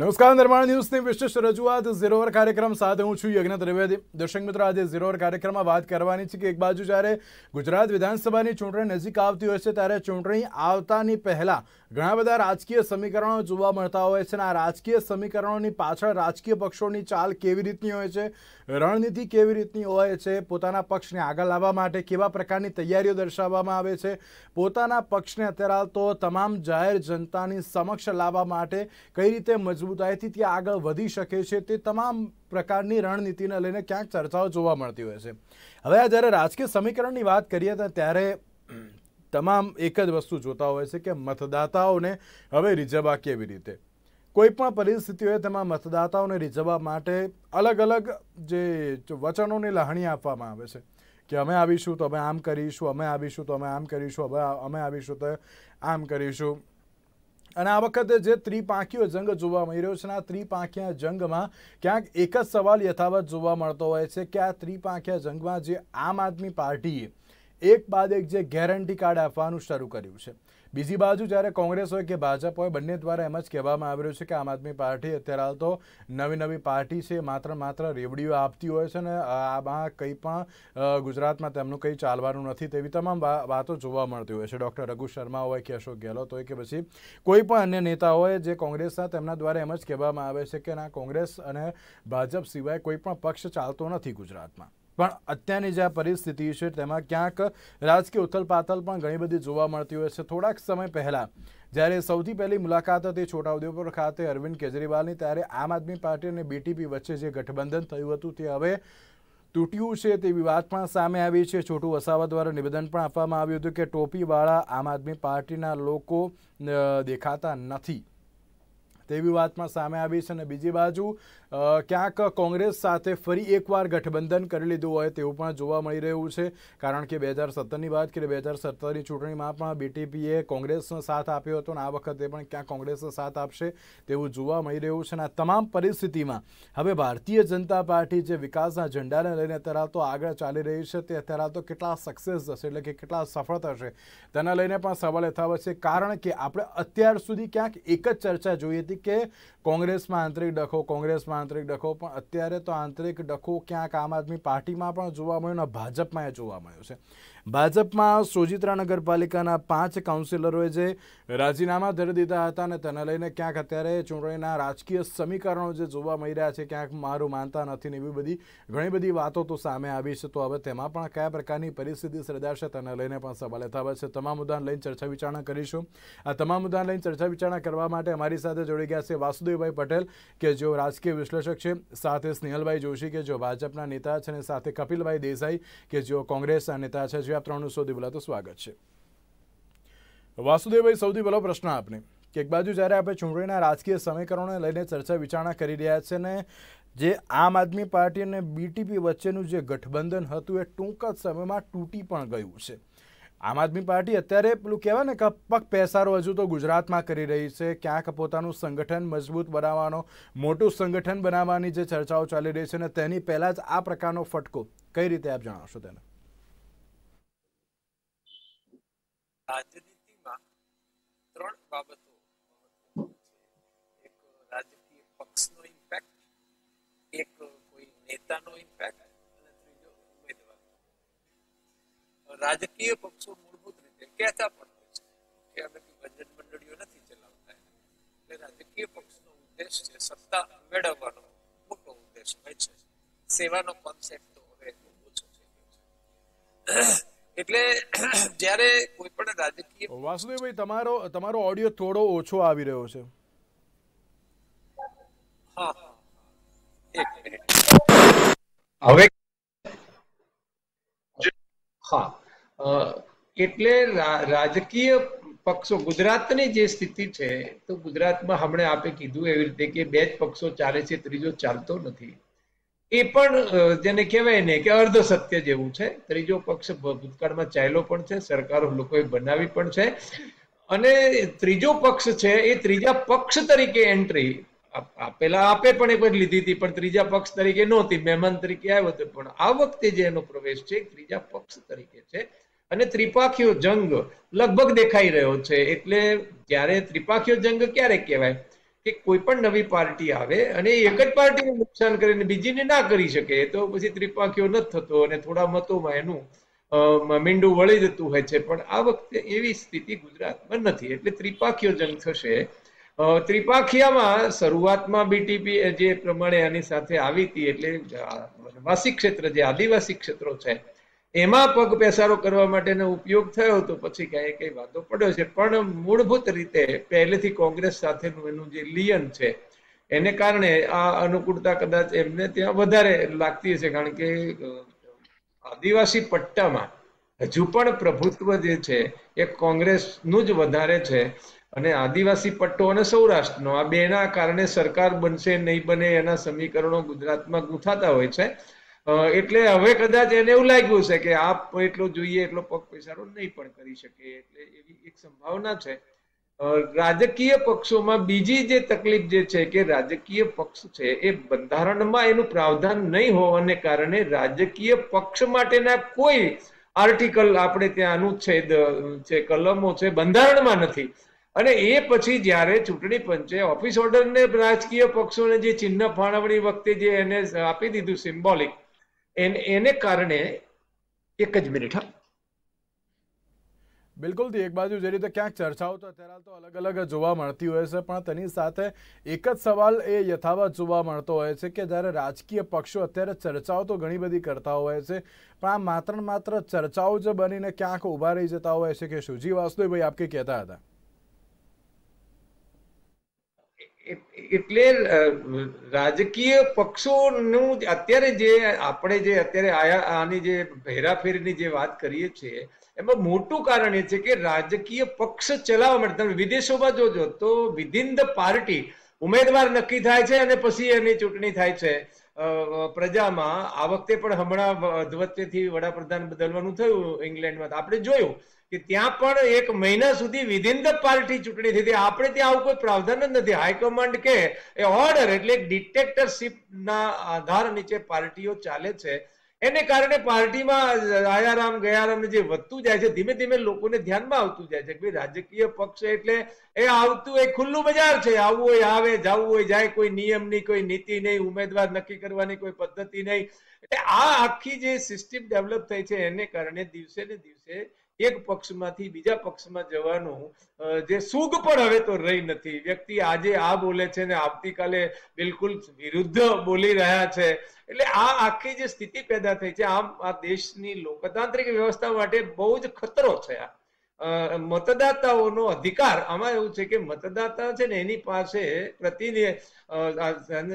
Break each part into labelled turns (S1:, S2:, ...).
S1: નમસ્કાર નિર્માણ ન્યૂઝની વિશેષ રજૂઆત ઝીરોવર કાર્યક્રમ સાથે હું છું યજ્ઞ ત્રિવેદી દર્શક મિત્રો આજે ઝીરોવર કાર્યક્રમમાં વાત કરવાની છે કે એક બાજુ જ્યારે ગુજરાત વિધાનસભાની ચૂંટણી નજીક આવતી હોય છે ત્યારે ચૂંટણી આવતાની પહેલાં ઘણા બધા રાજકીય સમીકરણો જોવા મળતા હોય છે અને આ રાજકીય સમીકરણોની પાછળ રાજકીય પક્ષોની ચાલ કેવી રીતની હોય છે રણનીતિ કેવી રીતની હોય છે પોતાના પક્ષને આગળ લાવવા માટે કેવા પ્રકારની તૈયારીઓ દર્શાવવામાં આવે છે પોતાના પક્ષને અત્યારે તો તમામ જાહેર જનતાની સમક્ષ લાવવા માટે કઈ રીતે મજબૂત મજબૂતાઈથી ત્યાં આગળ વધી શકે છે તે તમામ પ્રકારની રણનીતિને લઈને ક્યાંક ચર્ચાઓ જોવા મળતી હોય છે હવે આ જ્યારે રાજકીય સમીકરણની વાત કરીએ તો ત્યારે તમામ એક જ વસ્તુ જોતા હોય છે કે મતદાતાઓને હવે રીઝવવા કેવી રીતે કોઈપણ પરિસ્થિતિઓએ તેમાં મતદાતાઓને રીઝવવા માટે અલગ અલગ જે વચનોની લહાણી આપવામાં આવે છે કે અમે આવીશું તો અમે આમ કરીશું અમે આવીશું તો અમે આમ કરીશું હવે અમે આવીશું તો આમ કરીશું અને આ વખતે જે ત્રિપાંખીઓ જંગ જોવા મળી રહ્યો છે આ ત્રિપાંખિયા જંગમાં ક્યાંક એક જ સવાલ યથાવત જોવા મળતો હોય છે કે આ ત્રિપાંખિયા જંગમાં જે આમ આદમી પાર્ટીએ એક બાદ એક જે ગેરંટી કાર્ડ આપવાનું શરૂ કર્યું છે બીજી બાજુ જ્યારે કોંગ્રેસ હોય કે ભાજપ હોય બંને દ્વારા એમ જ કહેવામાં આવી રહ્યું છે કે આમ આદમી પાર્ટી અત્યારે હાલ તો નવી નવી પાર્ટી છે માત્ર માત્ર રેવડીઓ આપતી હોય છે અને આમાં કંઈ પણ ગુજરાતમાં તેમનું કંઈ ચાલવાનું નથી તેવી તમામ વાતો જોવા મળતી હોય છે ડૉક્ટર રઘુ શર્મા હોય કે અશોક ગેહલોત હોય કે પછી કોઈ પણ અન્ય નેતા હોય જે કોંગ્રેસના તેમના દ્વારા એમ જ કહેવામાં આવે છે કે ના કોંગ્રેસ અને ભાજપ સિવાય કોઈ પણ પક્ષ ચાલતો નથી ગુજરાતમાં પણ અત્યારની જે પરિસ્થિતિ છે તેમાં ક્યાંક રાજકીય ઉથલપાથલ પણ ઘણી બધી જોવા મળતી હોય છે થોડાક સમય પહેલાં જ્યારે સૌથી પહેલી મુલાકાત હતી છોટાઉદેપુર ખાતે અરવિંદ કેજરીવાલની ત્યારે આમ આદમી પાર્ટી અને બીટીપી વચ્ચે જે ગઠબંધન થયું હતું તે હવે તૂટ્યું છે તેવી વાત પણ સામે આવી છે છોટુ વસાવા દ્વારા નિવેદન પણ આપવામાં આવ્યું હતું કે ટોપીવાળા આમ આદમી પાર્ટીના લોકો દેખાતા નથી તેવી વાતમાં સામે આવી છે અને બીજી બાજુ ક્યાંક કોંગ્રેસ સાથે ફરી એકવાર ગઠબંધન કરી લીધું હોય તેવું પણ જોવા મળી રહ્યું છે કારણ કે બે હજાર સત્તરની વાત કરીએ બે હજાર સત્તરની ચૂંટણીમાં પણ બીટીપીએ કોંગ્રેસનો સાથ આપ્યો હતો અને આ વખતે પણ ક્યાંક કોંગ્રેસનો સાથ આપશે તેવું જોવા મળી રહ્યું છે અને આ તમામ પરિસ્થિતિમાં હવે ભારતીય જનતા પાર્ટી જે વિકાસના ઝંડાને લઈને અત્યારે તો આગળ ચાલી રહી છે તે અત્યારે તો કેટલા સક્સેસ થશે એટલે કે કેટલા સફળ થશે તેના લઈને પણ સવાલ યથાવત છે કારણ કે આપણે અત્યાર સુધી ક્યાંક એક જ ચર્ચા જોઈ હતી કે કોંગ્રેસમાં આંતરિક ડખો કોંગ્રેસમાં આંતરિક ડખો પણ અત્યારે તો આંતરિક ડખો ક્યાંક આમ આદમી પાર્ટીમાં પણ જોવા મળ્યો અને ભાજપમાં એ જોવા મળ્યો છે ભાજપમાં સોજિત્રા નગરપાલિકાના પાંચ કાઉન્સિલરોએ જે રાજીનામા ધરી દીધા હતા અને તેને લઈને ક્યાંક અત્યારે ચૂંટણીના રાજકીય સમીકરણો જે જોવા મળી રહ્યા છે ક્યાંક મારું માનતા નથી ને એવી બધી ઘણી બધી વાતો તો સામે આવી છે તો હવે તેમાં પણ કયા પ્રકારની પરિસ્થિતિ સર્જાશે તેને લઈને પણ સવાલ યથાવત છે તમામ મુદ્દાને લઈને ચર્ચા વિચારણા કરીશું આ તમામ મુદ્દાને લઈને ચર્ચા વિચારણા કરવા માટે અમારી સાથે જોડી ગયા છે વાસુદેવભાઈ પટેલ કે જેઓ રાજકીય વિશ્લેષક છે સાથે સ્નેહલભાઈ જોશી કે જેઓ ભાજપના નેતા છે અને સાથે કપિલભાઈ દેસાઈ કે જેઓ કોંગ્રેસના નેતા છે છે ત્રણનું સૌથી પહેલાં તો સ્વાગત છે વાસુદેવભાઈ સૌથી પહેલો પ્રશ્ન આપને કે એક બાજુ જ્યારે આપણે ચૂંટણીના રાજકીય સમીકરણોને લઈને ચર્ચા વિચારણા કરી રહ્યા છે ને જે આમ આદમી પાર્ટી અને બીટીપી વચ્ચેનું જે ગઠબંધન હતું એ ટૂંક જ સમયમાં તૂટી પણ ગયું છે આમ આદમી પાર્ટી અત્યારે પેલું કહેવાય ને કે પગ પેસારો હજુ તો ગુજરાતમાં કરી રહી છે ક્યાંક પોતાનું સંગઠન મજબૂત બનાવવાનો મોટું સંગઠન બનાવવાની જે ચર્ચાઓ ચાલી રહી છે અને તેની પહેલાં જ આ પ્રકારનો ફટકો કઈ રીતે આપ જણાવશો તેને રાજનીતિમાં
S2: ત્રણ બાબતો એક રાજકીય પક્ષનો ઇમ્પેક્ટ એક કોઈ નેતાનો ઇમ્પેક્ટ અને ત્રીજો ઉમેદવાર રાજકીય પક્ષો મૂળભૂત રીતે કહેતા પણ હોય છે કે અમે ભજન મંડળીઓ નથી ચલાવતા એટલે રાજકીય પક્ષનો ઉદ્દેશ છે સત્તા મેળવવાનો મોટો ઉદ્દેશ હોય છે સેવાનો કોન્સેપ્ટ તો હવે ઓછો છે એટલે જ્યારે કોઈ પણ રાજકીય
S1: વાસુદેવભાઈ તમારો તમારો ઓડિયો થોડો ઓછો આવી રહ્યો છે
S2: હા એક હવે હા એટલે રાજકીય પક્ષો ગુજરાતની જે સ્થિતિ છે તો ગુજરાતમાં હમણે આપે કીધું એવી રીતે કે બે જ પક્ષો ચાલે છે ત્રીજો ચાલતો નથી એ પણ જેને કહેવાય ને કે અર્ધ સત્ય જેવું છે ત્રીજો પક્ષ ભૂતકાળમાં ચાલ્યો પણ છે સરકારો લોકોએ બનાવી પણ છે અને ત્રીજો પક્ષ છે એ ત્રીજા પક્ષ તરીકે એન્ટ્રી પેલા આપે પણ એક જ લીધી હતી પણ ત્રીજા પક્ષ તરીકે નહોતી મહેમાન તરીકે આવ્યો હતો પણ આ વખતે જે એનો પ્રવેશ છે ત્રીજા પક્ષ તરીકે છે અને ત્રિપાખીઓ જંગ લગભગ દેખાઈ રહ્યો છે એટલે જ્યારે ત્રિપાખીઓ જંગ ક્યારે કહેવાય કે કોઈ પણ નવી પાર્ટી આવે અને એક જ પાર્ટીને નુકસાન કરે અને બીજીને ના કરી શકે તો પછી ત્રિપાંખીઓ નથી થતો અને થોડા મતોમાં એનું મીંડું વળી જતું હોય છે પણ આ વખતે એવી સ્થિતિ ગુજરાતમાં નથી એટલે ત્રિપાખીઓ જંગ થશે ત્રિપાખીયામાં શરૂઆતમાં બીટીપી જે પ્રમાણે આની સાથે આવી હતી એટલે વાસી ક્ષેત્ર જે આદિવાસી ક્ષેત્રો છે એમાં પગ પેસારો કરવા માટેનો ઉપયોગ થયો તો પછી ક્યાંય કઈ વાંધો પડ્યો છે પણ મૂળભૂત રીતે પહેલેથી કોંગ્રેસ સાથેનું એનું જે લિયન છે એને કારણે આ અનુકૂળતા કદાચ એમને ત્યાં વધારે લાગતી હશે કારણ કે આદિવાસી પટ્ટામાં હજુ પણ પ્રભુત્વ જે છે એ કોંગ્રેસનું જ વધારે છે અને આદિવાસી પટ્ટો અને સૌરાષ્ટ્રનો આ બેના કારણે સરકાર બનશે નહીં બને એના સમીકરણો ગુજરાતમાં ગૂંથાતા હોય છે એટલે હવે કદાચ એને એવું લાગ્યું છે કે આપ એટલો જોઈએ એટલો પગ પૈસારો નહીં પણ કરી શકે એટલે એવી એક સંભાવના છે રાજકીય પક્ષોમાં બીજી જે તકલીફ જે છે કે રાજકીય પક્ષ છે એ બંધારણમાં એનું પ્રાવધાન નહીં હોવાને કારણે રાજકીય પક્ષ માટેના કોઈ આર્ટિકલ આપણે ત્યાંનું છેદ છે કલમો છે બંધારણમાં નથી અને એ પછી જ્યારે ચૂંટણી પંચે ઓફિસ ઓર્ડરને રાજકીય પક્ષોને જે ચિહ્ન ફાળવણી વખતે જે એને આપી દીધું સિમ્બોલિક એને એને કારણે એક જ મિનિટ હા
S1: બિલકુલથી એક બાજુ જે રીતે ક્યાંક ચર્ચાઓ તો અત્યારે તો અલગ અલગ જોવા મળતી હોય છે પણ તેની સાથે એક જ સવાલ એ યથાવત જોવા મળતો હોય છે કે જ્યારે રાજકીય પક્ષો અત્યારે ચર્ચાઓ તો ઘણી બધી કરતા હોય છે પણ આ માત્ર માત્ર ચર્ચાઓ જ બનીને ક્યાંક ઊભા રહી જતા હોય છે કે શુજી વાસુદેવ ભાઈ આપ કહેતા હતા
S2: એટલે રાજકીય પક્ષોનું અત્યારે જે આપણે જે અત્યારે આયા આની જે હેરાફેરીની જે વાત કરીએ છીએ એમાં મોટું કારણ એ છે કે રાજકીય પક્ષ ચલાવવા માટે તમે વિદેશોમાં જોજો તો વિધિન ધ પાર્ટી ઉમેદવાર નક્કી થાય છે અને પછી એની ચૂંટણી થાય છે પ્રજામાં આ વખતે પણ હમણાં વચ્ચેથી વડાપ્રધાન બદલવાનું થયું ઇંગ્લેન્ડમાં આપણે જોયું કે ત્યાં પણ એક મહિના સુધી વિધિન ધ પાર્ટી ચૂંટણી થઈ હતી આપણે ત્યાં આવું કોઈ પ્રાવધાન જ નથી હાઈકમાન્ડ કે એ ઓર્ડર એટલે એક ડિટેક્ટરશીપના આધાર નીચે પાર્ટીઓ ચાલે છે એને કારણે પાર્ટીમાં આયારામ ગયારામ જે વધતું જાય છે ધીમે ધીમે લોકોને ધ્યાનમાં આવતું જાય છે કે રાજકીય પક્ષ એટલે એ આવતું એ ખુલ્લું બજાર છે આવવું હોય આવે જવું હોય જાય કોઈ નિયમની કોઈ નીતિ નહીં ઉમેદવાર નક્કી કરવાની કોઈ પદ્ધતિ નહીં એટલે આ આખી જે સિસ્ટમ ડેવલપ થઈ છે એને કારણે દિવસે ને દિવસે એક પક્ષમાંથી બીજા પક્ષમાં જવાનું જે સુગ પણ હવે તો રહી નથી વ્યક્તિ આજે આ બોલે છે ને આવતીકાલે બિલકુલ વિરુદ્ધ બોલી રહ્યા છે એટલે આ આખી જે સ્થિતિ પેદા થઈ છે આમ આ દેશની લોકતાંત્રિક વ્યવસ્થા માટે બહુ જ ખતરો છે આ મતદાતાઓનો અધિકાર આમાં એવું છે કે મતદાતા છે ને એની પાસે પ્રતિને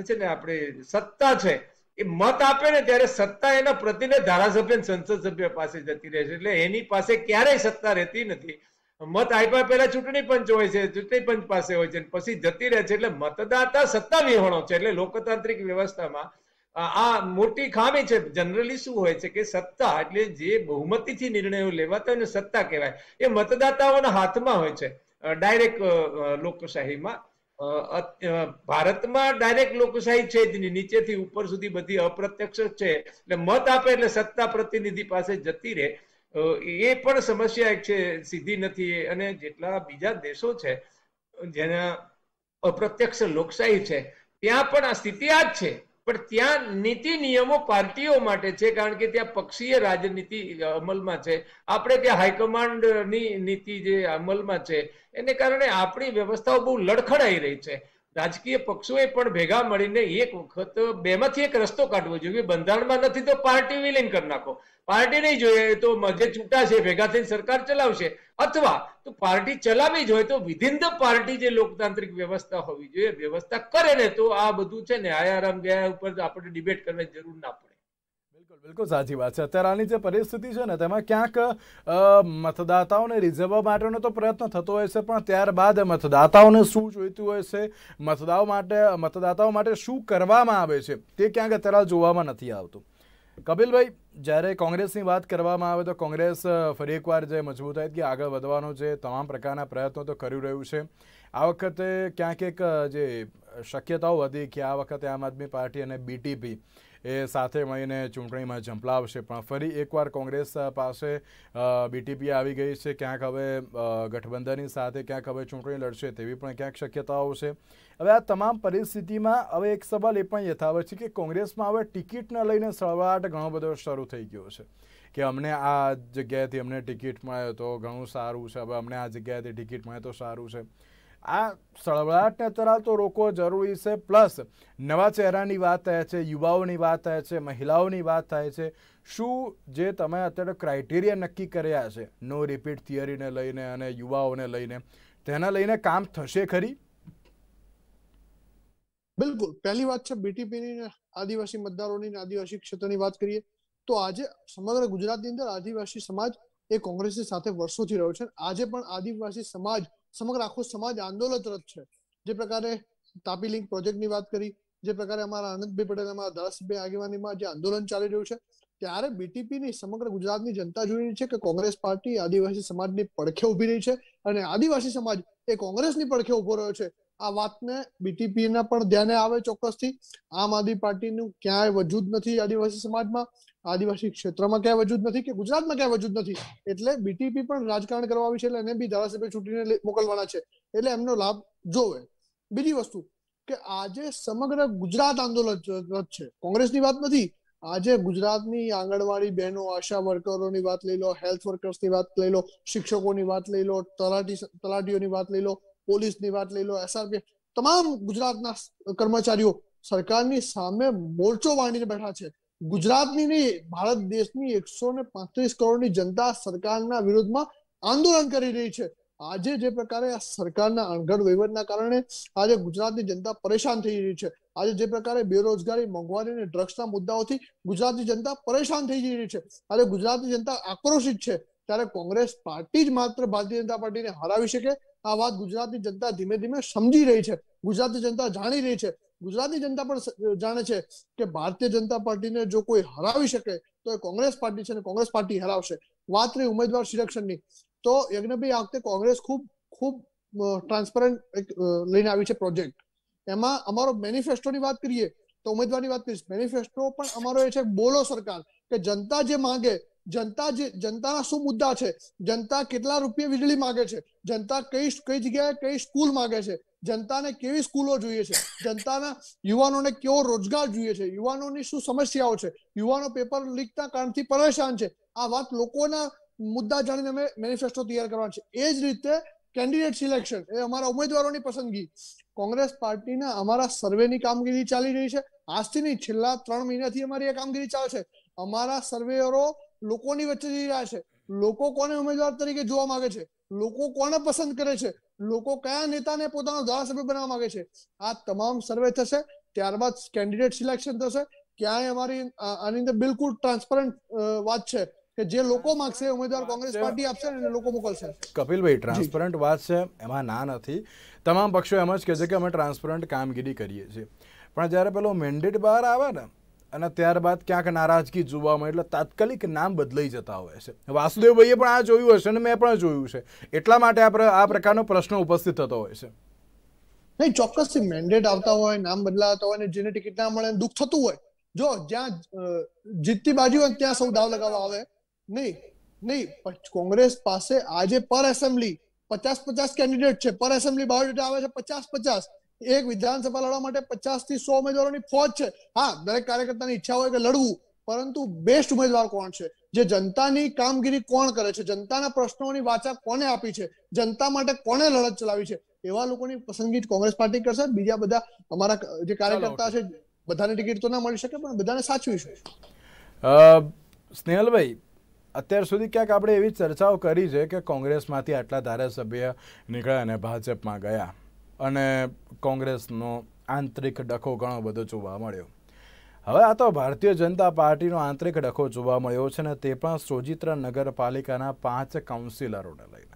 S2: છે ને આપણે સત્તા છે એ મત આપે ને ત્યારે સત્તા એના પ્રતિને ધારાસભ્ય સંસદ સભ્ય પાસે જતી રહે છે એટલે એની પાસે ક્યારેય સત્તા રહેતી નથી મત આપ્યા પહેલા ચૂંટણી પંચ હોય છે ચૂંટણી પંચ પાસે હોય છે પછી જતી રહે છે એટલે મતદાતા સત્તા વિહોણો છે એટલે લોકતાંત્રિક વ્યવસ્થામાં આ મોટી ખામી છે જનરલી શું હોય છે કે સત્તા એટલે જે બહુમતીથી નિર્ણયો લેવાતા હોય ને સત્તા કહેવાય એ મતદાતાઓના હાથમાં હોય છે ડાયરેક્ટ લોકશાહીમાં ભારતમાં ડાયરેક્ટ લોકશાહી છે જ નીચેથી ઉપર સુધી બધી અપ્રત્યક્ષ છે એટલે મત આપે એટલે સત્તા પ્રતિનિધિ પાસે જતી રહે એ પણ સમસ્યા એક છે સીધી નથી અને જેટલા બીજા દેશો છે જેના અપ્રત્યક્ષ લોકશાહી છે ત્યાં પણ આ સ્થિતિ આ જ છે પણ ત્યાં નીતિ નિયમો પાર્ટીઓ માટે છે કારણ કે ત્યાં પક્ષીય રાજનીતિ અમલમાં છે આપણે ત્યાં હાઈકમાન્ડની નીતિ જે અમલમાં છે એને કારણે આપણી વ્યવસ્થાઓ બહુ લડખડાઈ રહી છે રાજકીય પક્ષોએ પણ ભેગા મળીને એક વખત બેમાંથી એક રસ્તો કાઢવો જોઈએ બંધારણમાં નથી તો પાર્ટી વિલીન કરી નાખો પાર્ટી નહીં જોઈએ તો જે છે ભેગા થઈને સરકાર ચલાવશે અથવા તો પાર્ટી ચલાવી હોય તો વિધિન ધ પાર્ટી જે લોકતાંત્રિક વ્યવસ્થા હોવી જોઈએ વ્યવસ્થા કરે ને તો આ બધું છે ને આયારામ ગયા ઉપર આપણે ડિબેટ કરવાની જરૂર ના પડે
S1: બિલકુલ સાચી વાત છે અત્યારે આની જે પરિસ્થિતિ છે ને તેમાં ક્યાંક મતદાતાઓને રીઝવવા માટેનો તો પ્રયત્ન થતો હોય છે પણ ત્યારબાદ મતદાતાઓને શું જોઈતું હોય છે મતદાઓ માટે મતદાતાઓ માટે શું કરવામાં આવે છે તે ક્યાંક અત્યારે જોવામાં નથી આવતું કપિલભાઈ જ્યારે કોંગ્રેસની વાત કરવામાં આવે તો કોંગ્રેસ ફરી એકવાર જે મજબૂતાઈથી આગળ વધવાનો જે તમામ પ્રકારના પ્રયત્નો તો કરી રહ્યું છે આ વખતે ક્યાંક એક જે શક્યતાઓ વધી કે આ વખતે આમ આદમી પાર્ટી અને બીટીપી એ સાથે મળીને ચૂંટણીમાં ઝંપલાવશે પણ ફરી એકવાર કોંગ્રેસ પાસે બીટીપી આવી ગઈ છે ક્યાંક હવે ગઠબંધનની સાથે ક્યાંક હવે ચૂંટણી લડશે તેવી પણ ક્યાંક શક્યતાઓ છે હવે આ તમામ પરિસ્થિતિમાં હવે એક સવાલ એ પણ યથાવત છે કે કોંગ્રેસમાં હવે ટિકિટને લઈને સળવાટ ઘણો બધો શરૂ થઈ ગયો છે કે અમને આ જગ્યાએથી અમને ટિકિટ મળે તો ઘણું સારું છે હવે અમને આ જગ્યાએથી ટિકિટ મળે તો સારું છે આ સળવળાટને તરાતો રોકવો જરૂરી છે પ્લસ નવા ચહેરાની વાત થાય છે યુવાઓની વાત થાય છે મહિલાઓની વાત થાય છે શું જે તમે અત્યારે ક્રાઇટેરિયા નક્કી કર્યા છે નો રિપીટ થિયરીને લઈને અને યુવાઓને લઈને તેના લઈને કામ થશે ખરી
S3: બિલકુલ પહેલી વાત છે બીટીપીની આદિવાસી મતદારોની આદિવાસી ક્ષેત્રની વાત કરીએ તો આજે સમગ્ર ગુજરાતની અંદર આદિવાસી સમાજ એ કોંગ્રેસની સાથે વર્ષોથી રહ્યો છે આજે પણ આદિવાસી સમાજ સમગ્ર આખો સમાજ આંદોલનરત છે જે પ્રકારે તાપી લિંક પ્રોજેક્ટની વાત કરી જે પ્રકારે અમારા આનંદભાઈ પટેલ અમારા દાસભાઈ આગેવાનીમાં જે આંદોલન ચાલી રહ્યું છે ત્યારે બીટીપીની સમગ્ર ગુજરાતની જનતા જોઈ રહી છે કે કોંગ્રેસ પાર્ટી આદિવાસી સમાજની પડખે ઉભી રહી છે અને આદિવાસી સમાજ એ કોંગ્રેસની પડખે ઉભો રહ્યો છે આ વાતને બીટીપીના પણ ધ્યાને આવે ચોક્કસથી આમ આદમી પાર્ટીનું ક્યાંય વજૂદ નથી આદિવાસી સમાજમાં આદિવાસી ક્ષેત્રમાં ક્યાંય વજૂદ નથી કે ગુજરાતમાં ક્યાંય વજૂદ નથી એટલે બીટીપી પણ રાજકારણ કરવા આવી છે એટલે એને બી ધારાસભ્ય ચૂંટીને મોકલવાના છે એટલે એમનો લાભ જોવે બીજી વસ્તુ કે આજે સમગ્ર ગુજરાત આંદોલનરત છે કોંગ્રેસની વાત નથી આજે ગુજરાતની આંગણવાડી બહેનો આશા વર્કરોની વાત લઈ લો હેલ્થ વર્કર્સની વાત લઈ લો શિક્ષકોની વાત લઈ લો તલાટી તલાટીઓની વાત લઈ લો પોલીસની વાત લઈ લો એસઆરપીએફ તમામ ગુજરાતના કર્મચારીઓ સરકારની સામે મોરચો વાણીને બેઠા છે ગુજરાતની નહીં ભારત દેશની એકસો ને પાંત્રીસ કરોડની જનતા સરકારના વિરોધમાં આંદોલન કરી રહી છે આજે જે પ્રકારે આ સરકારના અણઘડ વહીવટના કારણે આજે ગુજરાતની જનતા પરેશાન થઈ રહી છે આજે જે પ્રકારે બેરોજગારી મોંઘવારી અને ડ્રગ્સના મુદ્દાઓથી ગુજરાતની જનતા પરેશાન થઈ જઈ રહી છે આજે ગુજરાતની જનતા આક્રોશિત છે ત્યારે કોંગ્રેસ પાર્ટી જ માત્ર ભારતીય જનતા પાર્ટીને હરાવી શકે આ વાત ગુજરાતની જનતા ધીમે ધીમે સમજી રહી છે ગુજરાતની જનતા જાણી રહી છે ગુજરાતની જનતા પણ જાણે છે કે ભારતીય જનતા પાર્ટીને જો કોઈ હરાવી શકે તો એ કોંગ્રેસ પાર્ટી છે અને કોંગ્રેસ પાર્ટી હરાવશે વાત રહી ઉમેદવાર સિલેક્શનની તો યજ્ઞભાઈ આ વખતે કોંગ્રેસ ખૂબ ખૂબ ટ્રાન્સપરન્ટ એક લઈને આવી છે પ્રોજેક્ટ એમાં અમારો મેનિફેસ્ટોની વાત કરીએ તો ઉમેદવારની વાત કરીશ મેનિફેસ્ટો પણ અમારો એ છે બોલો સરકાર કે જનતા જે માંગે જનતા જે જનતાના શું મુદ્દા છે જનતા કેટલા રૂપિયા વીજળી માંગે છે જનતા કઈ કઈ જગ્યાએ કઈ સ્કૂલ માંગે છે જનતાને કેવી સ્કૂલો જોઈએ છે જનતાના યુવાનોને કેવો રોજગાર જોઈએ છે યુવાનોની શું સમસ્યાઓ છે યુવાનો પેપર લીકના કારણથી પરેશાન છે આ વાત લોકોના મુદ્દા જાણીને અમે મેનિફેસ્ટો તૈયાર કરવાના છે એ જ રીતે કેન્ડિડેટ સિલેક્શન એ અમારા ઉમેદવારોની પસંદગી કોંગ્રેસ પાર્ટીના અમારા સર્વેની કામગીરી ચાલી રહી છે આજથી નહીં છેલ્લા ત્રણ મહિનાથી અમારી એ કામગીરી ચાલશે અમારા સર્વેયરો લોકોની વચ્ચે જઈ રહ્યા છે લોકો કોને ઉમેદવાર તરીકે જોવા માંગે છે લોકો કોને પસંદ કરે છે લોકો કયા નેતાને પોતાનો ધારાસભ્ય બનાવવા માંગે છે આ તમામ સર્વે થશે ત્યારબાદ કેન્ડિડેટ સિલેક્શન થશે ક્યાંય અમારી આની અંદર બિલકુલ ટ્રાન્સપરન્ટ વાત છે કે જે લોકો માંગશે ઉમેદવાર કોંગ્રેસ પાર્ટી આપશે અને લોકો મોકલશે
S1: કપિલભાઈ ટ્રાન્સપરન્ટ વાત છે એમાં ના નથી તમામ પક્ષો એમ જ કહે છે કે અમે ટ્રાન્સપરન્ટ કામગીરી કરીએ છીએ પણ જ્યારે પેલો મેન્ડેટ બહાર આવે ને અને ત્યારબાદ ક્યાંક નારાજગી જોવા મળે એટલે તાત્કાલિક નામ બદલાઈ જતા હોય છે વાસુદેવભાઈએ પણ આ જોયું હશે અને મેં પણ જોયું છે એટલા માટે આપણે આ પ્રકારનો પ્રશ્ન ઉપસ્થિત થતો હોય છે નહીં ચોક્કસ
S3: મેન્ડેટ આવતા હોય નામ બદલાતા હોય ને જેને ટિકિટ ના મળે દુઃખ થતું હોય જો જ્યાં જીતતી બાજુ હોય ત્યાં સૌ દાવ લગાવવા આવે નહીં નહીં કોંગ્રેસ પાસે આજે પર એસેમ્બલી પચાસ પચાસ કેન્ડિડેટ છે પર એસેમ્બલી બાયોડેટા આવે છે પચાસ પચાસ એક વિધાનસભા લડવા માટે પચાસ થી સો ઉમેદવારોની ફોજ છે હા દરેક કાર્યકર્તાની ઈચ્છા હોય કે લડવું પરંતુ બેસ્ટ ઉમેદવાર કોણ છે જે જનતાની કામગીરી કોણ કરે છે જનતાના પ્રશ્નોની વાચા કોને આપી છે જનતા માટે કોને લડત ચલાવી છે એવા લોકોની પસંદગી કોંગ્રેસ પાર્ટી કરશે બીજા બધા અમારા જે કાર્યકર્તા છે બધાને ટિકિટ તો ના મળી શકે પણ બધાને સાચવીશું
S1: સ્નેહલભાઈ અત્યાર સુધી ક્યાંક આપણે એવી ચર્ચાઓ કરી છે કે કોંગ્રેસમાંથી આટલા ધારાસભ્ય નીકળ્યા અને ભાજપમાં ગયા અને કોંગ્રેસનો આંતરિક ડખો ઘણો બધો જોવા મળ્યો હવે આ તો ભારતીય જનતા પાર્ટીનો આંતરિક ડખો જોવા મળ્યો છે અને તે પણ સોજિત્રા નગરપાલિકાના પાંચ કાઉન્સિલરોને લઈને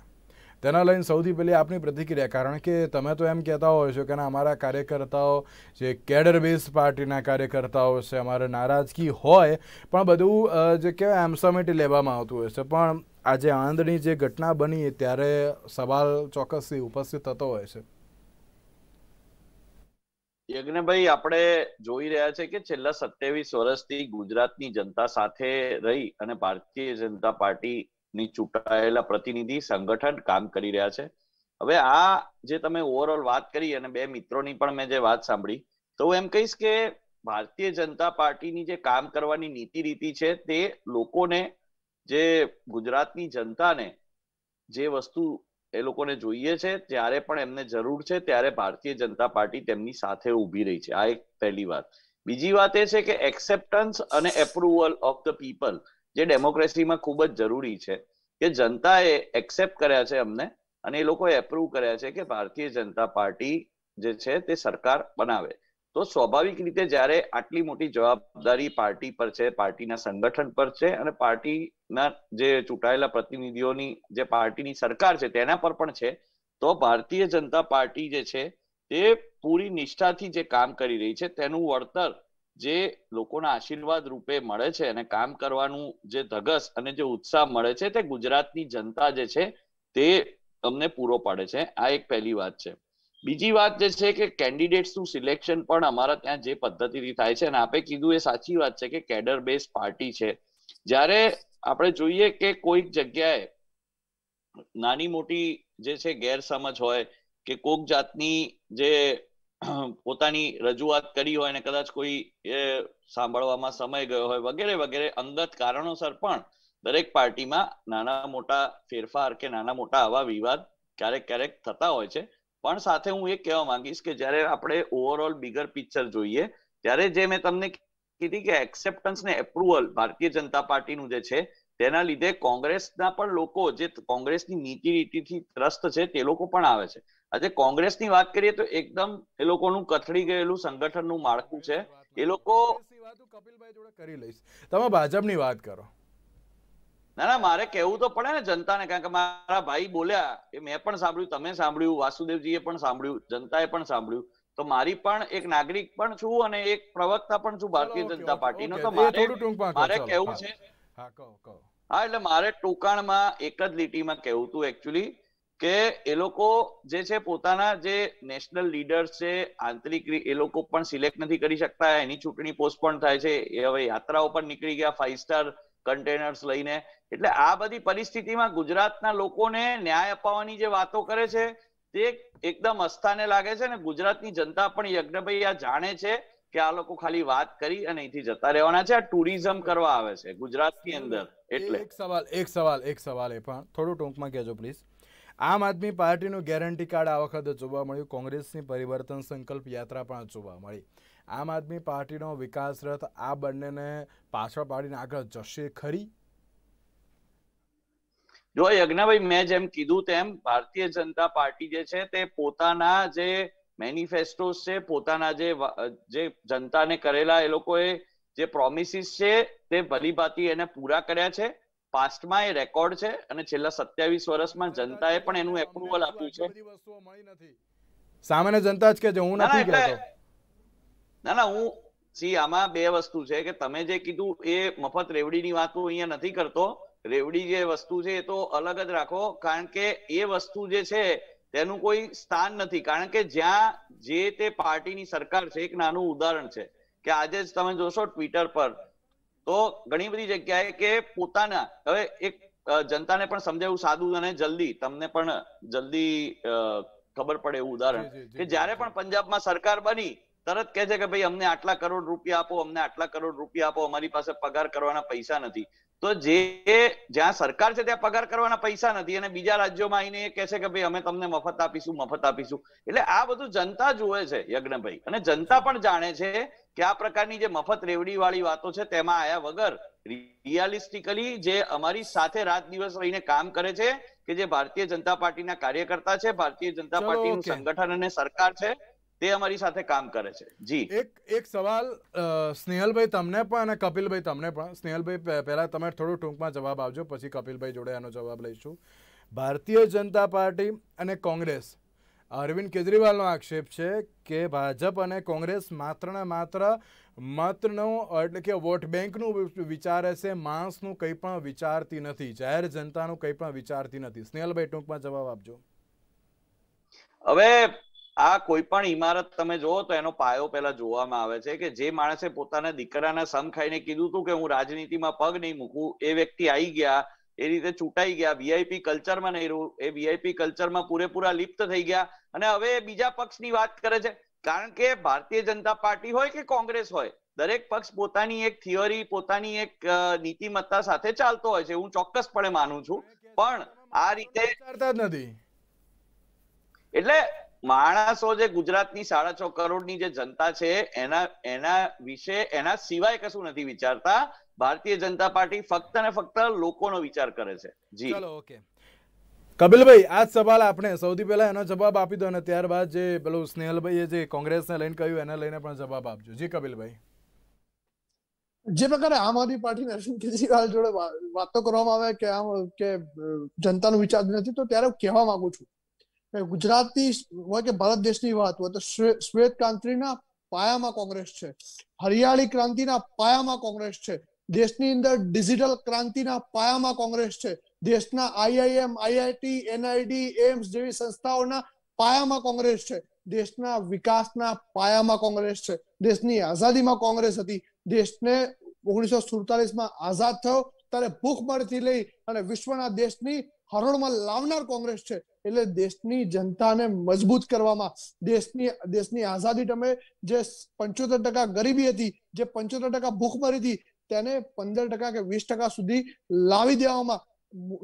S1: તેના લઈને સૌથી પહેલી આપની પ્રતિક્રિયા કારણ કે તમે તો એમ કહેતા હોય છો કે અમારા કાર્યકર્તાઓ જે કેડર બેઝ પાર્ટીના કાર્યકર્તાઓ છે અમારે નારાજગી હોય પણ બધું જે કહેવાય એમસમેટી લેવામાં આવતું હોય છે પણ આજે આણંદની જે ઘટના બની ત્યારે સવાલ ચોક્કસથી ઉપસ્થિત થતો હોય છે
S4: યજ્ઞભાઈ આપણે જોઈ રહ્યા છે કે છેલ્લા સત્યાવીસ વર્ષથી ગુજરાતની જનતા સાથે રહી અને ભારતીય જનતા પાર્ટી ની ચૂંટાયેલા પ્રતિનિધિ સંગઠન કામ કરી રહ્યા છે હવે આ જે તમે ઓવરઓલ વાત કરી અને બે મિત્રોની પણ મેં જે વાત સાંભળી તો હું એમ કહીશ કે ભારતીય જનતા પાર્ટીની જે કામ કરવાની નીતિ રીતિ છે તે લોકોને જે ગુજરાતની જનતાને જે વસ્તુ એ લોકોને જોઈએ છે જ્યારે પણ એમને જરૂર છે ત્યારે ભારતીય જનતા પાર્ટી તેમની સાથે ઊભી રહી છે આ એક પહેલી વાત બીજી વાત એ છે કે એક્સેપ્ટન્સ અને એપ્રુવલ ઓફ ધ પીપલ જે ડેમોક્રેસીમાં ખૂબ જ જરૂરી છે કે જનતાએ એક્સેપ્ટ કર્યા છે અમને અને એ લોકોએ એપ્રુવ કર્યા છે કે ભારતીય જનતા પાર્ટી જે છે તે સરકાર બનાવે તો સ્વાભાવિક રીતે જ્યારે આટલી મોટી જવાબદારી પાર્ટી પર છે પાર્ટીના સંગઠન પર છે અને પાર્ટીના જે ચૂંટાયેલા પ્રતિનિધિઓની જે પાર્ટીની સરકાર છે તેના પર પણ છે તો ભારતીય જનતા પાર્ટી જે છે તે પૂરી નિષ્ઠાથી જે કામ કરી રહી છે તેનું વળતર જે લોકોના આશીર્વાદ રૂપે મળે છે અને કામ કરવાનું જે ધગસ અને જે ઉત્સાહ મળે છે તે ગુજરાતની જનતા જે છે તે તમને પૂરો પાડે છે આ એક પહેલી વાત છે બીજી વાત જે છે કે કેન્ડિડેટ્સનું સિલેક્શન પણ અમારા ત્યાં જે પદ્ધતિથી થાય છે અને આપે કીધું એ સાચી વાત છે કે કેડર બેઝ પાર્ટી છે જ્યારે આપણે જોઈએ કે કોઈક જગ્યાએ નાની મોટી જે છે ગેરસમજ હોય કે કોક જાતની જે પોતાની રજૂઆત કરી હોય અને કદાચ કોઈ સાંભળવામાં સમય ગયો હોય વગેરે વગેરે અંગત કારણોસર પણ દરેક પાર્ટીમાં નાના મોટા ફેરફાર કે નાના મોટા આવા વિવાદ ક્યારેક ક્યારેક થતા હોય છે પણ સાથે હું એ કહેવા માંગીશ કે જ્યારે આપણે ઓવરઓલ બિગર પિક્ચર જોઈએ ત્યારે જે મેં તમને કીધી કે એક્સેપ્ટન્સ ને એપ્રુવલ ભારતીય જનતા પાર્ટીનું જે છે તેના લીધે કોંગ્રેસના પણ લોકો જે કોંગ્રેસની નીતિ રીતિથી ત્રસ્ત છે તે લોકો પણ આવે છે આજે કોંગ્રેસની વાત કરીએ તો એકદમ એ લોકોનું કથળી ગયેલું સંગઠનનું માળખું છે એ લોકો કપિલભાઈ જોડે કરી
S1: લઈશ તમે ભાજપની વાત કરો
S4: ના ના મારે કહેવું તો પડે ને જનતાને કારણ કે મારા ભાઈ બોલ્યા એ મેં પણ સાંભળ્યું તમે સાંભળ્યું વાસુદેવજીએ પણ સાંભળ્યું જનતાએ પણ સાંભળ્યું તો મારી પણ એક નાગરિક પણ છું અને એક પ્રવક્તા પણ છું ભારતીય જનતા પાર્ટીનો તો મારે મારે કહેવું છે
S1: હા
S4: એટલે મારે ટોકાણમાં એક જ લીટીમાં કહેવું હતું એકચ્યુઅલી કે એ લોકો જે છે પોતાના જે નેશનલ લીડર્સ છે આંતરિક એ લોકો પણ સિલેક્ટ નથી કરી શકતા એની ચૂંટણી પોસ્ટપોન થાય છે એ હવે યાત્રાઓ પર નીકળી ગયા ફાઈવ સ્ટાર કન્ટેનર્સ લઈને એટલે આ બધી પરિસ્થિતિમાં ગુજરાતના લોકોને ન્યાય અપાવવાની જે વાતો કરે છે તે એકદમ અસ્થાને લાગે છે અને ગુજરાતની જનતા પણ યજ્ઞભાઈ આ જાણે છે કે આ લોકો ખાલી વાત કરી અને અહીંથી જતા રહેવાના છે આ ટુરિઝમ કરવા આવે છે ગુજરાતની અંદર એટલે એક
S1: સવાલ એક સવાલ એક સવાલ એ પણ થોડું ટૂંકમાં કહેજો પ્લીઝ આમ આદમી પાર્ટીનું ગેરંટી કાર્ડ આ વખતે જોવા મળ્યું કોંગ્રેસની પરિવર્તન સંકલ્પ યાત્રા પણ જોવા મળી આમ આદમી પાર્ટીનો વિકાસ રથ આ બંનેને પાછળ પાડીને આગળ જશે ખરી
S4: જો યજ્ઞભાઈ મેં જેમ કીધું તેમ ભારતીય જનતા પાર્ટી જે છે તે પોતાના જે મેનિફેસ્ટોસ છે પોતાના જે જે જનતાને કરેલા એ લોકોએ જે પ્રોમિસીસ છે તે ભલીભાતી એને પૂરા કર્યા છે પાસ્ટમાં એ રેકોર્ડ છે અને છેલ્લા સત્યાવીસ વર્ષમાં જનતાએ પણ એનું એપ્રુવલ આપ્યું છે
S1: સામાન્ય જનતા જ કે હું નથી કહેતો
S4: ના ના હું સી આમાં બે વસ્તુ છે કે તમે જે કીધું એ મફત રેવડીની વાત હું અહીંયા નથી કરતો રેવડી જે વસ્તુ છે એ તો અલગ જ રાખો કારણ કે એ વસ્તુ જે છે તેનું કોઈ સ્થાન નથી કારણ કે જ્યાં જે તે પાર્ટીની સરકાર છે એક નાનું ઉદાહરણ છે કે આજે જ તમે જોશો ટ્વિટર પર તો ઘણી બધી જગ્યાએ કે પોતાના હવે એક જનતાને પણ સમજાવું સાદું અને જલ્દી તમને પણ જલ્દી ખબર પડે એવું ઉદાહરણ કે જ્યારે પણ પંજાબમાં સરકાર બની તરત કહે છે કે ભાઈ અમને આટલા કરોડ રૂપિયા આપો અમને આટલા કરોડ રૂપિયા આપો અમારી પાસે પગાર કરવાના પૈસા નથી તો જે જ્યાં સરકાર છે ત્યાં પગાર કરવાના પૈસા નથી અને બીજા રાજ્યોમાં આવીને એ કહે છે કે ભાઈ અમે તમને મફત આપીશું મફત આપીશું એટલે આ બધું જનતા જુએ છે યજ્ઞભાઈ અને જનતા પણ જાણે છે કે આ પ્રકારની જે મફત રેવડી વાળી વાતો છે તેમાં આયા વગર રિયાલિસ્ટિકલી જે અમારી સાથે રાત દિવસ રહીને કામ કરે છે કે જે ભારતીય જનતા પાર્ટીના કાર્યકર્તા છે ભારતીય જનતા પાર્ટીનું સંગઠન અને સરકાર છે તે અમારી સાથે કામ કરે છે જી
S1: એક એક સવાલ સ્નેહલભાઈ તમને પણ અને કપિલભાઈ તમને પણ સ્નેહલભાઈ પહેલાં તમે થોડું ટૂંકમાં જવાબ આવજો પછી કપિલભાઈ જોડે આનો જવાબ લઈશું ભારતીય જનતા પાર્ટી અને કોંગ્રેસ અરવિંદ કેજરીવાલનો આક્ષેપ છે કે ભાજપ અને કોંગ્રેસ માત્ર ને માત્ર મતનું એટલે કે વોટ બેંકનું વિચારે છે માણસનું કંઈ પણ વિચારતી નથી જાહેર જનતાનું કંઈ પણ વિચારતી નથી સ્નેહલભાઈ ટૂંકમાં જવાબ આપજો
S4: હવે આ કોઈ પણ ઇમારત તમે જોવો તો એનો પાયો પેલા જોવામાં આવે છે કે જે માણસે પોતાના દીકરાના સમ ખાઈને કીધું હતું કે હું રાજનીતિમાં પગ નહીં મૂકું એ વ્યક્તિ આવી ગયા એ રીતે ચૂંટાઈ ગયા વીઆઈપી કલ્ચરમાં નહીં રહ્યું એ વીઆઈપી કલ્ચરમાં પૂરેપૂરા લિપ્ત થઈ ગયા અને હવે બીજા પક્ષની વાત કરે છે કારણ કે ભારતીય જનતા પાર્ટી હોય કે કોંગ્રેસ હોય દરેક પક્ષ પોતાની એક થિયરી પોતાની એક નીતિમત્તા સાથે ચાલતો હોય છે હું ચોક્કસપણે માનું છું પણ આ રીતે નથી એટલે માણસો જે ગુજરાતની સાડા છ કરોડની જે જનતા છે એના એના વિશે એના સિવાય કશું નથી વિચારતા ભારતીય જનતા પાર્ટી ફક્ત ને ફક્ત લોકોનો વિચાર કરે છે જી ચલો ઓકે કપિલભાઈ
S1: આ સવાલ આપણે સૌથી પહેલા એનો જવાબ આપી દો અને ત્યારબાદ જે પેલું સ્નેહલભાઈએ જે કોંગ્રેસને લઈને કહ્યું એને લઈને પણ જવાબ આપજો જી કપિલભાઈ
S3: જે પ્રકારે આમ આદમી પાર્ટીને અરવિંદ કેજરીવાલ જોડે વાતો કરવામાં આવે કે આમ કે જનતાનો વિચાર નથી તો ત્યારે કહેવા માંગુ છું ગુજરાતની હોય કે ભારત દેશની વાત હોય તો શ્વેત ક્રાંતિના પાયામાં કોંગ્રેસ છે હરિયાળી ક્રાંતિના પાયામાં કોંગ્રેસ છે દેશની અંદર ડિજિટલ ક્રાંતિના પાયામાં કોંગ્રેસ છે દેશના આઈઆઈએમ આઈઆઈટી એનઆઈડી એમ્સ જેવી સંસ્થાઓના પાયામાં કોંગ્રેસ છે દેશના વિકાસના પાયામાં કોંગ્રેસ છે દેશની આઝાદીમાં કોંગ્રેસ હતી દેશને ઓગણીસો સુડતાલીસમાં આઝાદ થયો ત્યારે ભૂખમરથી લઈ અને વિશ્વના દેશની હરોળમાં લાવનાર કોંગ્રેસ છે એટલે દેશની જનતાને મજબૂત કરવામાં દેશની દેશની આઝાદી તમે જે પંચોતેર ટકા ગરીબી હતી જે પંચોતેર ટકા ભૂખમરી હતી તેને પંદર ટકા કે વીસ ટકા સુધી લાવી દેવામાં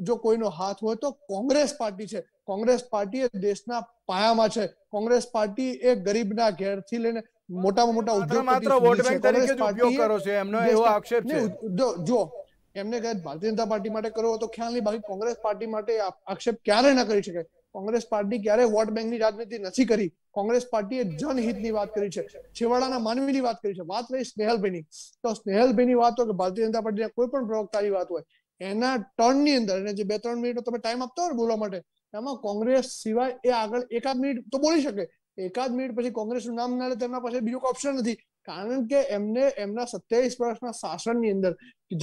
S3: જો કોઈનો હાથ હોય તો કોંગ્રેસ પાર્ટી છે કોંગ્રેસ પાર્ટી એ દેશના પાયામાં છે કોંગ્રેસ પાર્ટી એ ગરીબના ઘેર થી લઈને મોટામાં મોટા ઉદ્યોગ માત્ર વોટ બેંક તરીકે જ ઉપયોગ કરો છો એમનો એવો આક્ષેપ છે જો એમને કદાચ ભારતીય જનતા પાર્ટી માટે કરવો તો ખ્યાલ નહીં બાકી કોંગ્રેસ પાર્ટી માટે આક્ષેપ ક્યારે ના કરી શકે કોંગ્રેસ પાર્ટી ક્યારે વોટ બેંકની રાજનીતિ નથી કરી કોંગ્રેસ પાર્ટીએ જનહિતની વાત કરી છે છેવાડાના માનવીની વાત કરી છે વાત રહી સ્નેહલભાઈની તો સ્નેહલભાઈની વાત હોય કે ભારતીય જનતા પાર્ટીના કોઈ પણ પ્રવક્તાની વાત હોય એના ટર્નની અંદર અને જે બે ત્રણ મિનિટ તમે ટાઈમ આપતો હોય બોલવા માટે એમાં કોંગ્રેસ સિવાય એ આગળ એકાદ મિનિટ તો બોલી શકે એકાદ મિનિટ પછી કોંગ્રેસનું નામ ના લે તેમના પાસે બીજો ઓપ્શન નથી કારણ કે એમને એમના સત્યાવીસ વર્ષના શાસનની અંદર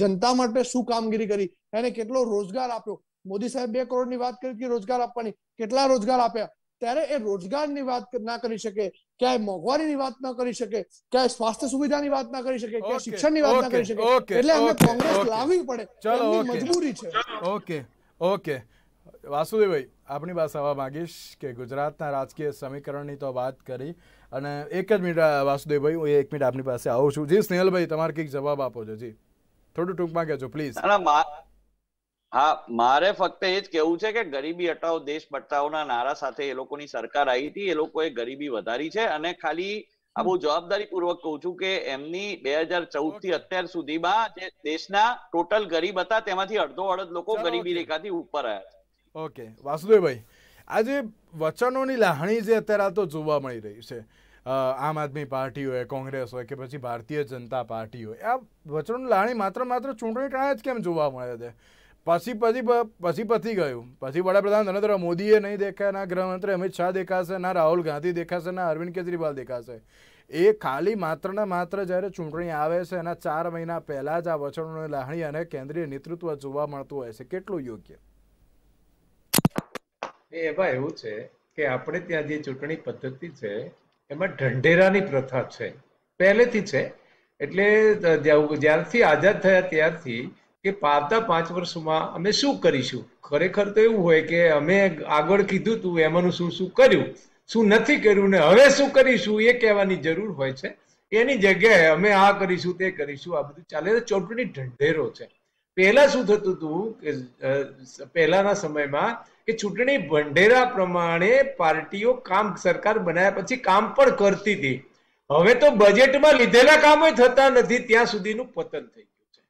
S3: જનતા માટે શું કામગીરી કરી એને કેટલો રોજગાર આપ્યો મોદી સાહેબ બે કરોડની વાત કરી કે રોજગાર આપવાની કેટલા રોજગાર આપ્યા ત્યારે એ રોજગારની વાત ના કરી શકે ક્યાંય મોંઘવારીની વાત ના કરી શકે ક્યાંય સ્વાસ્થ્ય સુવિધાની વાત ના કરી શકે ક્યાંય શિક્ષણની વાત ના કરી શકે એટલે અમને કોંગ્રેસ લાવવી પડે મજબૂરી
S1: છે ઓકે ઓકે વાસુદેવભાઈ આપણી પાસે આવવા માંગીશ કે ગુજરાતના રાજકીય સમીકરણની તો વાત કરી અને એક જ મિનિટ વાસુદેવભાઈ હું એક મિનિટ આપની પાસે આવું છું જી સ્નેહલભાઈ તમારે કંઈક જવાબ આપો છો જી થોડું ટૂંકમાં કહેજો પ્લીઝ
S4: હા મારે ફક્ત એ જ કેવું છે કે ગરીબી હટાવો દેશ બચાવના નારા સાથે એ લોકોની સરકાર આવી હતી એ લોકોએ ગરીબી વધારી છે અને ખાલી આ બહુ જવાબદારી પૂર્વક કહું છું કે એમની બે હજાર ચૌદ થી અત્યાર સુધીમાં જે દેશના ટોટલ ગરીબ હતા તેમાંથી અડધો અડધ લોકો ગરીબી રેખાથી ઉપર આવ્યા
S1: ઓકે વાસુદેવભાઈ આજે વચનોની લાહણી જે અત્યારે આ તો જોવા મળી રહી છે આમ આદમી પાર્ટી હોય કોંગ્રેસ હોય કે પછી ભારતીય જનતા પાર્ટી હોય આ વચનું લાણી માત્ર માત્ર ચૂંટણી ટાણે જ કેમ જોવા મળે છે પછી પછી પછી પતી ગયું પછી વડાપ્રધાન નરેન્દ્ર મોદીએ નહીં દેખાય ના ગૃહમંત્રી અમિત શાહ દેખાશે ના રાહુલ ગાંધી દેખાશે ના અરવિંદ કેજરીવાલ દેખાશે એ ખાલી માત્ર ને માત્ર જ્યારે ચૂંટણી આવે છે એના ચાર મહિના પહેલા જ આ વચનોની લાહણી અને કેન્દ્રીય નેતૃત્વ જોવા
S2: મળતું હોય છે કેટલું યોગ્ય એ એમાં એવું છે કે આપણે ત્યાં જે ચૂંટણી પદ્ધતિ છે એમાં ઢંઢેરાની પ્રથા છે પહેલેથી છે એટલે જ્યારથી આઝાદ થયા ત્યારથી કે પાવતા પાંચ વર્ષમાં અમે શું કરીશું ખરેખર તો એવું હોય કે અમે આગળ કીધું તું એમાંનું શું શું કર્યું શું નથી કર્યું ને હવે શું કરીશું એ કહેવાની જરૂર હોય છે એની જગ્યાએ અમે આ કરીશું તે કરીશું આ બધું ચાલે ચોંટણી ઢંઢેરો છે પહેલા શું થતું હતું કે પહેલાના સમયમાં કે ચૂંટણી ભંડેરા પ્રમાણે પાર્ટીઓ કામ સરકાર બનાવ્યા પછી કામ પણ કરતી હતી હવે તો બજેટમાં લીધેલા કામો થતા નથી ત્યાં સુધીનું પતન થઈ ગયું છે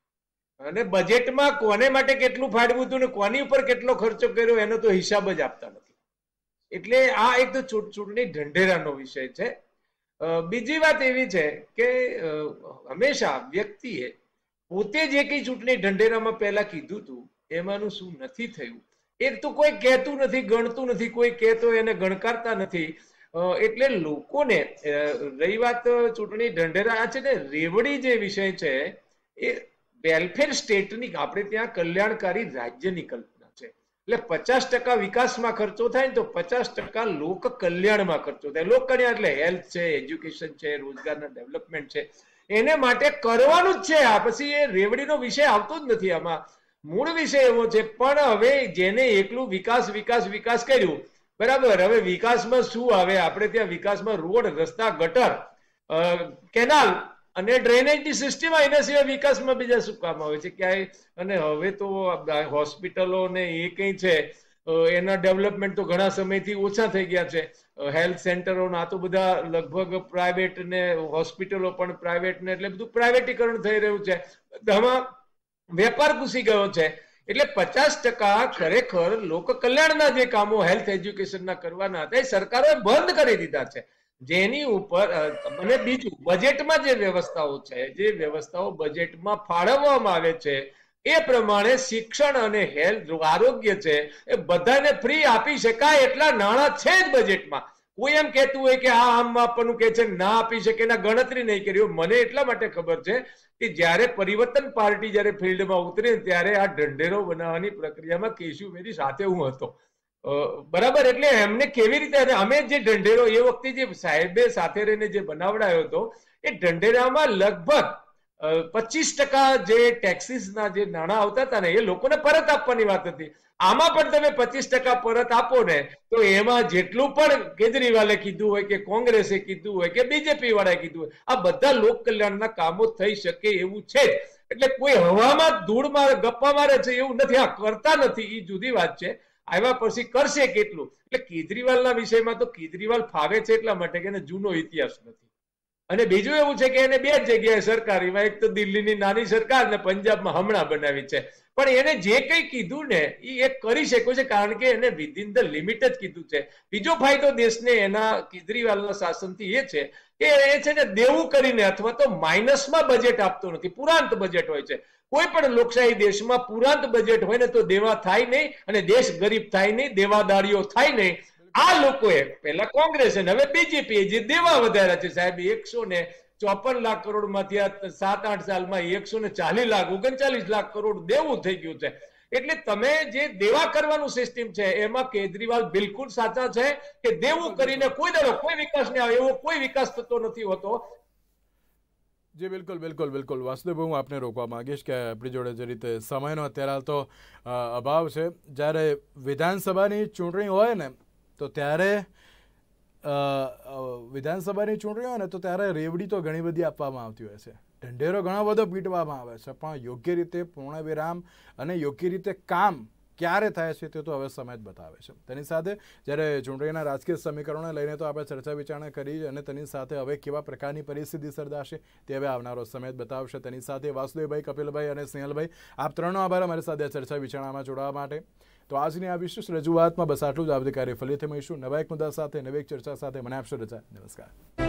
S2: અને બજેટમાં કોને માટે કેટલું ફાળવ્યું હતું ને કોની ઉપર કેટલો ખર્ચો કર્યો એનો તો હિસાબ જ આપતા નથી એટલે આ એક તો ચૂંટણી ઢંઢેરાનો વિષય છે બીજી વાત એવી છે કે હંમેશા વ્યક્તિએ પોતે જે કઈ ચૂંટણી ઢંઢેરામાં પહેલા કીધું હતું એમાંનું શું નથી થયું એક તો કોઈ કહેતું નથી ગણતું નથી કોઈ કહેતો એને ગણકારતા નથી એટલે લોકોને રહી વાત ચૂંટણી ઢંઢેરા છે ને રેવડી જે વિષય છે એ વેલફેર સ્ટેટની આપણે ત્યાં કલ્યાણકારી રાજ્યની કલ્પના છે એટલે પચાસ ટકા વિકાસમાં ખર્ચો થાય ને તો પચાસ ટકા લોક કલ્યાણમાં ખર્ચો થાય લોક કલ્યાણ એટલે હેલ્થ છે એજ્યુકેશન છે રોજગારના ડેવલપમેન્ટ છે એને માટે કરવાનું જ છે આ પછી એ રેવડીનો વિષય આવતો જ નથી આમાં મૂળ વિષય એવો છે પણ હવે જેને એકલું વિકાસ વિકાસ વિકાસ કર્યું બરાબર હવે વિકાસમાં શું આવે આપણે ત્યાં વિકાસમાં રોડ રસ્તા ગટર કેનાલ અને ડ્રેનેજની સિસ્ટમ એના સિવાય વિકાસમાં બીજા શું કામ આવે છે ક્યાંય અને હવે તો હોસ્પિટલો ને એ કંઈ છે એના ડેવલપમેન્ટ તો ઘણા સમયથી ઓછા થઈ ગયા છે હેલ્થ સેન્ટરો આ તો બધા લગભગ પ્રાઇવેટ ને હોસ્પિટલો પણ પ્રાઇવેટ ને એટલે બધું પ્રાઇવેટીકરણ થઈ રહ્યું છે બધામાં વેપાર ઘૂસી ગયો છે એટલે પચાસ ટકા ખરેખર લોક કલ્યાણના જે કામો હેલ્થ એજ્યુકેશનના કરવાના હતા એ સરકારોએ બંધ કરી દીધા છે જેની ઉપર અને બીજું બજેટમાં જે વ્યવસ્થાઓ છે જે વ્યવસ્થાઓ બજેટમાં ફાળવવામાં આવે છે એ પ્રમાણે શિક્ષણ અને હેલ્થ આરોગ્ય છે એ બધાને ફ્રી આપી શકાય એટલા નાણાં છે જ બજેટમાં કોઈ એમ કહેતું હોય કે આ આમ આપવાનું કે છે ના આપી શકે એના ગણતરી નહીં કરી મને એટલા માટે ખબર છે કે જ્યારે પરિવર્તન પાર્ટી જ્યારે ફિલ્ડમાં ઉતરી ત્યારે આ ઢંઢેરો બનાવવાની પ્રક્રિયામાં કેશુભાઈની સાથે હું હતો બરાબર એટલે એમને કેવી રીતે અમે જે ઢંઢેરો એ વખતે જે સાહેબે સાથે રહીને જે બનાવડાયો હતો એ ઢંઢેરામાં લગભગ પચીસ ટકા જે ટેક્સીસના જે નાણાં આવતા હતા ને એ લોકોને પરત આપવાની વાત હતી આમાં પણ તમે પચીસ ટકા પરત આપો ને તો એમાં જેટલું પણ કેજરીવાલે કીધું હોય કે કોંગ્રેસે કીધું હોય કે બીજેપી વાળાએ કીધું હોય આ બધા લોક કલ્યાણના કામો થઈ શકે એવું છે એટલે કોઈ હવામાં ધૂળમાં ગપ્પા મારે છે એવું નથી આ કરતા નથી એ જુદી વાત છે આવ્યા પછી કરશે કેટલું એટલે કેજરીવાલના વિષયમાં તો કેજરીવાલ ફાવે છે એટલા માટે કે જૂનો ઇતિહાસ નથી અને બીજું એવું છે કે એને બે જગ્યાએ સરકારીમાં એક તો દિલ્હીની નાની સરકાર ને પંજાબમાં હમણાં બનાવી છે પણ એને જે કંઈ કીધું ને એ એક કરી શક્યું છે કારણ કે એને વિધિન ધ લિમિટ જ કીધું છે બીજો ફાયદો દેશને એના કેજરીવાલના શાસનથી એ છે કે એ છે ને દેવું કરીને અથવા તો માઇનસમાં બજેટ આપતો નથી પુરાંત બજેટ હોય છે કોઈ પણ લોકશાહી દેશમાં પુરાંત બજેટ હોય ને તો દેવા થાય નહીં અને દેશ ગરીબ થાય નહીં દેવાદારીઓ થાય નહીં આ લોકોએ પહેલા કોંગ્રેસ હવે બીજેપી જે દેવા વધાર્યા છે સાહેબ એકસો ને ચોપન લાખ કરોડ માંથી આ સાત આઠ સાલમાં એકસો ને ચાલીસ લાખ ઓગણચાલીસ લાખ કરોડ દેવું થઈ ગયું છે એટલે તમે જે દેવા કરવાનું સિસ્ટમ છે એમાં કેજરીવાલ બિલકુલ સાચા છે કે દેવું કરીને કોઈ દાડો કોઈ વિકાસ નહીં આવે એવો કોઈ વિકાસ થતો નથી હોતો
S1: જી બિલકુલ બિલકુલ બિલકુલ વાસુદેવ હું આપને રોકવા માંગીશ કે આપણી જોડે જે રીતે સમયનો અત્યારે હાલ તો અભાવ છે જ્યારે વિધાનસભાની ચૂંટણી હોય ને તો ત્યારે વિધાનસભાની ચૂંટણી હોય ને તો ત્યારે રેવડી તો ઘણી બધી આપવામાં આવતી હોય છે ઢંઢેરો ઘણો બધો પીટવામાં આવે છે પણ યોગ્ય રીતે પૂર્ણ વિરામ અને યોગ્ય રીતે કામ ક્યારે થાય છે તે તો હવે સમય જ બતાવે છે તેની સાથે જ્યારે ચૂંટણીના રાજકીય સમીકરણોને લઈને તો આપણે ચર્ચા વિચારણા કરી અને તેની સાથે હવે કેવા પ્રકારની પરિસ્થિતિ સર્જાશે તે હવે આવનારો સમય જ બતાવશે તેની સાથે વાસુદેવભાઈ કપિલભાઈ અને સિંહલભાઈ આપ ત્રણનો આભાર અમારી સાથે ચર્ચા વિચારણામાં જોડાવા માટે તો આજની આ વિશેષ રજૂઆતમાં બસ આટલું જ આવતીકાલે ફરીથી મળીશું નવા એક મુદ્દા સાથે નવી એક ચર્ચા સાથે મને આપશો રજા નમસ્કાર